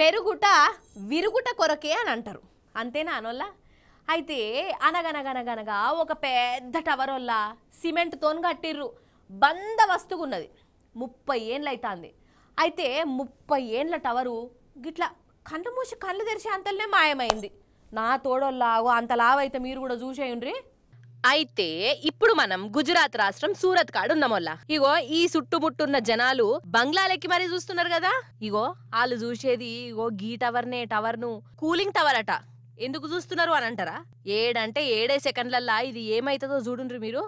పెరుగుట విరుగుట కొరకే అని అంటారు అంతేనా అనొల్ల అయితే అనగనగనగనగా ఒక పెద్ద టవర్ వల్ల సిమెంట్తో కట్టిర్రు వస్తువు ఉన్నది ముప్పై ఏండ్లు అవుతుంది అయితే ముప్పై ఏండ్ల టవరు గిట్లా కళ్ళు మూసి కళ్ళు తెరిచే అంతలనే మాయమైంది నా తోడోళ్ళ అంత లావైతే మీరు కూడా చూసేయండి అయితే ఇప్పుడు మనం గుజరాత్ రాష్ట్రం సూరత్ కాడు ఉన్నామోల్లా ఇగో ఈ చుట్టుముట్టున్న జనాలు బంగ్లాలెక్కి మరీ చూస్తున్నారు కదా ఇగో వాళ్ళు చూసేది ఇగో గీ టవర్నే టవర్ ను కూలింగ్ టవర్ అట ఎందుకు చూస్తున్నారు అని అంటారా ఏడంటే ఏడే సెకండ్లల్లా ఇది ఏమైతుందో చూడుండ్రి మీరు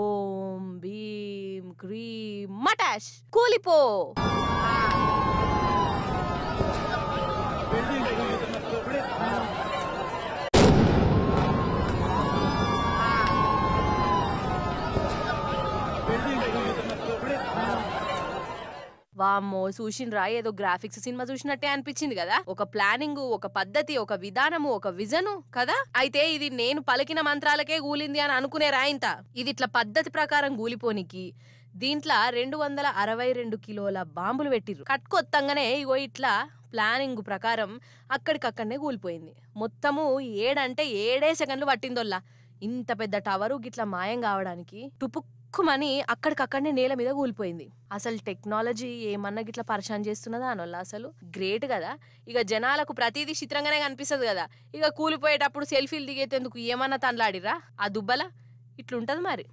ఓం భీం క్రీం మటాష్ కూలిపో వామ్మో చూసినరా ఏదో గ్రాఫిక్స్ సినిమా చూసినట్టే అనిపించింది కదా ఒక ప్లానింగ్ ఒక పద్ధతి ఒక విధానము ఒక విజను కదా అయితే ఇది నేను పలికిన మంత్రాలకే గూలింది అని అనుకునే రాయింత ఇది ఇట్లా పద్ధతి ప్రకారం గూలిపోనికి దీంట్లో రెండు వందల అరవై రెండు కిలోల బాంబులు పెట్టిర్రు కట్కొత్తంగానే ఇగో ఇట్లా ప్లానింగ్ ప్రకారం అక్కడికక్కడనే కూలిపోయింది మొత్తము ఏడంటే ఏడే సెకండ్లు పట్టిందోల్లా ఇంత పెద్ద టవరు గిట్లా మాయం కావడానికి టుపుక్ తుక్కుమని అక్కడికక్కడనే నేల మీద కూలిపోయింది అసలు టెక్నాలజీ ఏమన్నా గిట్లా పరిచయం చేస్తున్నదా అనొల్ల అసలు గ్రేట్ కదా ఇక జనాలకు ప్రతిదీ చిత్రంగానే కనిపిస్తుంది కదా ఇక కూలిపోయేటప్పుడు సెల్ఫీలు దిగేటందుకు ఏమన్నా తనలాడిరా ఆ దుబ్బల ఇట్లుంటది మరి